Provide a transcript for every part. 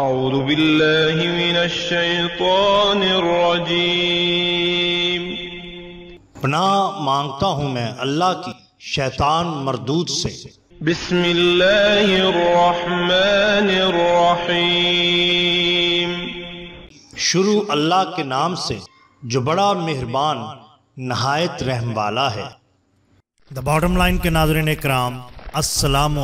أعوذ بالله من الشيطان الرجيم पना मांगता हूँ मैं अल्लाह की शैतान मरदूत से بسم الله الرحمن الرحيم शुरू अल्लाह के नाम से जो बड़ा मेहरबान नहायत रहम वाला है द बॉटम लाइन के नाजरन कराम अस्सलाम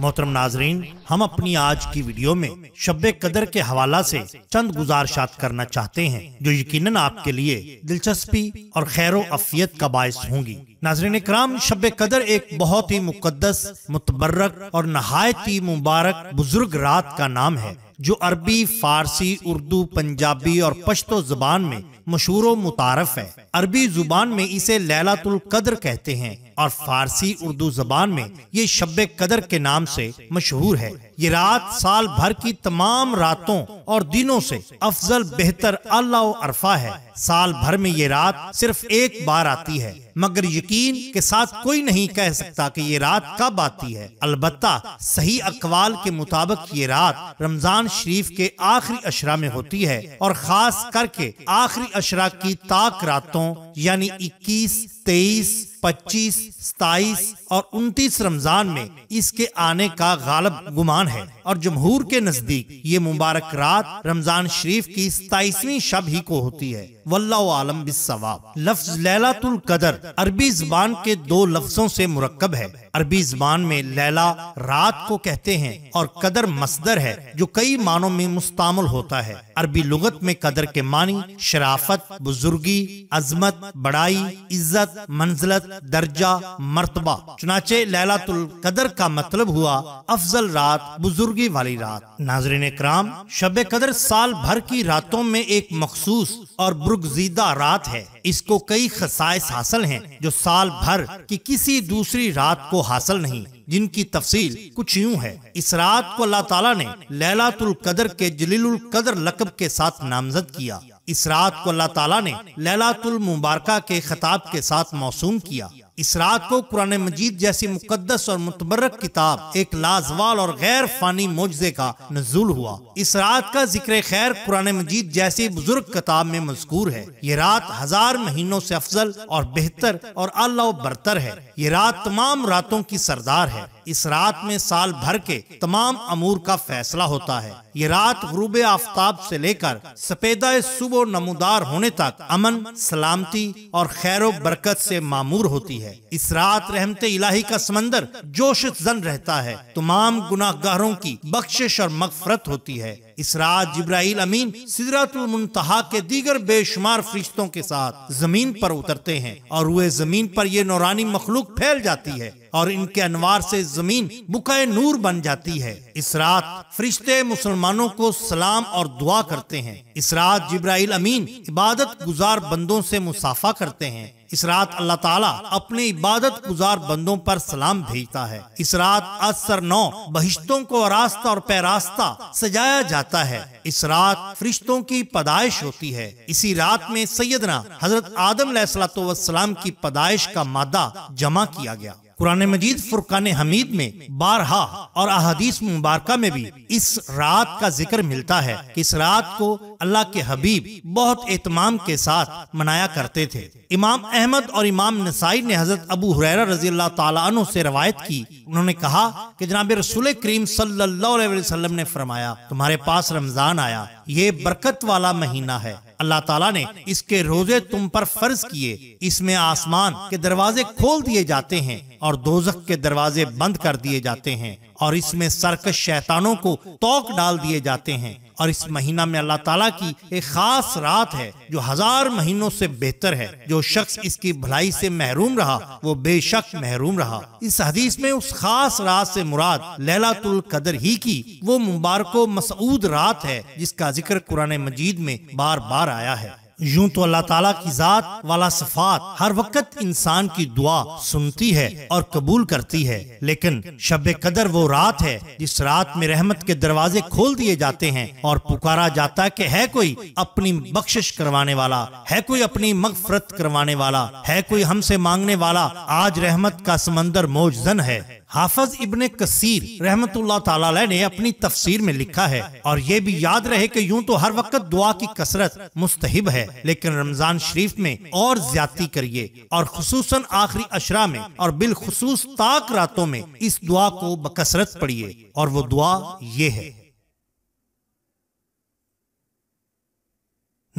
मोहतरम नाजरीन हम अपनी आज की वीडियो में शब कदर के हवाला से चंद गुजारशात करना चाहते हैं जो यकीनन आपके लिए दिलचस्पी और खैर अफियत का बायस होंगी नाजरीन कराम शब कदर एक बहुत ही मुकदस मुतबर्रक और नहायत ही मुबारक बुजुर्ग रात का नाम है जो अरबी फारसी उर्दू पंजाबी और पश्तो जुबान में मशहूर मुतारफ है अरबी जुबान में इसे लैलातुल कदर कहते हैं और फारसी उर्दू जबान में ये शब कदर के नाम से मशहूर है ये रात साल भर की तमाम रातों और दिनों से अफजल बेहतर अल्लाह अरफा है साल भर में ये रात सिर्फ एक बार आती है मगर यकीन के साथ कोई नहीं कह सकता कि ये रात कब आती है अलबत् सही अकवाल के मुताबिक ये रात रमजान शरीफ के आखिरी अशरा में होती है और खास करके आखिरी अशरा की ताक रातों यानी 21, 23, 25, 27 और 29 रमजान में इसके आने का गालब गुमान है और जमहूर के नजदीक ये मुबारक रात रात रमजान शरीफ की सताइसवी शब ही को होती है वल्लाम आलम लफ्ज लैलातुल कदर अरबी जबान के दो लफ्जों से मुरकब है अरबी जबान में लैला रात को कहते हैं और कदर मसदर है जो कई मानों में मुस्तमल होता है अरबी लुगत में कदर के मानी शराफत बुजुर्गी अजमत बड़ाई इज्जत मंजलत दर्जा मरतबा चुनाचे लैला तुल कदर का मतलब हुआ अफजल रात बुजुर्गी वाली रात नाजरीन कराम शब कदर साल भर की रातों में एक मखसूस और बुरगजीदा रात है इसको कई खसाइस हासिल हैं जो साल भर की किसी दूसरी रात को हासिल नहीं जिनकी तफसील कुछ यूं है इस रात को अल्लाह ताला ने लैलातुल कदर के जलीलुल कदर लकब के साथ नामजद किया इस रात को अल्लाह ताला ने लैलातुल मुबारका के खिताब के साथ मौसू किया इस रात को कुरान मजीद जैसी मुकदस और मुतबरक किताब एक लाजवाल और गैर फानी मुजजे का नजूल हुआ इस रात का जिक्र खैर कुरान मजीद जैसी बुजुर्ग किताब में मजकूर है ये रात हजार महीनों से अफजल और बेहतर और अल्लाह बरतर है ये रात तमाम रातों की सरदार है इस रात में साल भर के तमाम अमूर का फैसला होता है ये रात गुरूब आफ्ताब से लेकर सपेदा सुबह नमोदार होने तक अमन सलामती और खैर बरकत से मामूर होती है है इस रात रहमत इलाही का समंदर जोश जन रहता है तमाम गुनाहगारों की बख्शिश और मकफरत होती है इस रात जब्राइल अमीन सिदरतुलमतहा के दीगर बेशुमार फरिश्तों के साथ जमीन पर उतरते हैं और वह जमीन पर यह नौरानी मखलूक फैल जाती है और इनके अनवार से जमीन बुकाए नूर बन जाती है इस रात फरिश्ते मुसलमानों को सलाम और दुआ करते हैं इस रात जब्राइल अमीन इबादत गुजार बंदों से मुसाफा करते हैं इस रात अल्लाह ताला अपने इबादत गुजार बंदों पर सलाम भेजता है इस रात असर नौ बहिश्तों को रास्ता और पैरास्ता सजाया जाता है इस रात फरिश्तों की पदाइश होती है इसी रात में सैदना हजरत आदम सलाम की पदाइश का मादा जमा किया गया कुरान मजीद फुरकान हमीद में बारहा और अहदीस मुबारक में भी इस रात का जिक्र मिलता है कि इस रात को अल्लाह के हबीब बहुत एहतमाम के साथ मनाया करते थे इमाम अहमद और इमाम नसाई ने हजरत अबू हुरैरा रजी अल्लाह तु से रवायत की उन्होंने कहा कि जनाब रसूल करीम सल्लाम ने फरमाया तुम्हारे पास रमजान आया ये बरकत वाला महीना है अल्लाह ताला ने इसके रोजे तुम पर फर्ज किए इसमें आसमान के दरवाजे खोल दिए जाते हैं और दोजक के दरवाजे बंद कर दिए जाते हैं और इसमें सर्कस शैतानों को तोक डाल दिए जाते हैं और इस महीना में अल्लाह ताला की एक खास रात है जो हजार महीनों से बेहतर है जो शख्स इसकी भलाई से महरूम रहा वो बेशक महरूम रहा इस हदीस में उस खास रात से मुराद लैलातुल कदर ही की वो मुबारको मसऊद रात है जिसका जिक्र कुरान मजीद में बार बार आया है यूं तो अल्लाह ताला की ज़ात वाला सफात हर वक्त इंसान की दुआ सुनती है और कबूल करती है लेकिन शब कदर वो रात है जिस रात में रहमत के दरवाजे खोल दिए जाते हैं और पुकारा जाता है कि है कोई अपनी बख्शिश करवाने वाला है कोई अपनी मगफरत करवाने वाला है कोई हमसे मांगने वाला आज रहमत का समंदर मोजन है हाफज इबन कसीर रहमत ने अपनी तफसीर में लिखा है और ये भी याद रहे कि यूं तो हर वक्त दुआ की कसरत मुस्तहिब है लेकिन रमजान शरीफ में और ज्यादा करिए और खसूस आखिरी अशरा में और बिलखसूस ताक रातों में इस दुआ को बकसरत पढ़िए और वो दुआ ये है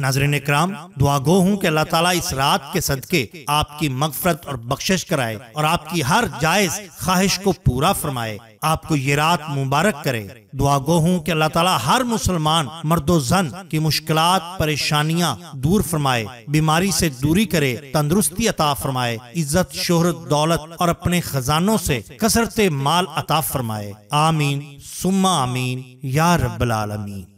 नाजरीन कराम दुआ गो हूँ की अल्लाह तला इस रात के सदके आपकी मगफरत और बख्शिश कराए और आपकी हर जायज ख्वाहिश को पूरा फरमाए आपको ये रात मुबारक करे दुआ गो हूँ की अल्लाह तला हर मुसलमान मर्दो जन की मुश्किल परेशानियाँ दूर फरमाए बीमारी से दूरी करे तंदरुस्ती अता फरमाए इज्जत शोहरत दौलत और अपने खजानों से कसरत माल अता फरमाए आमीन सुमा आमीन या रब्बल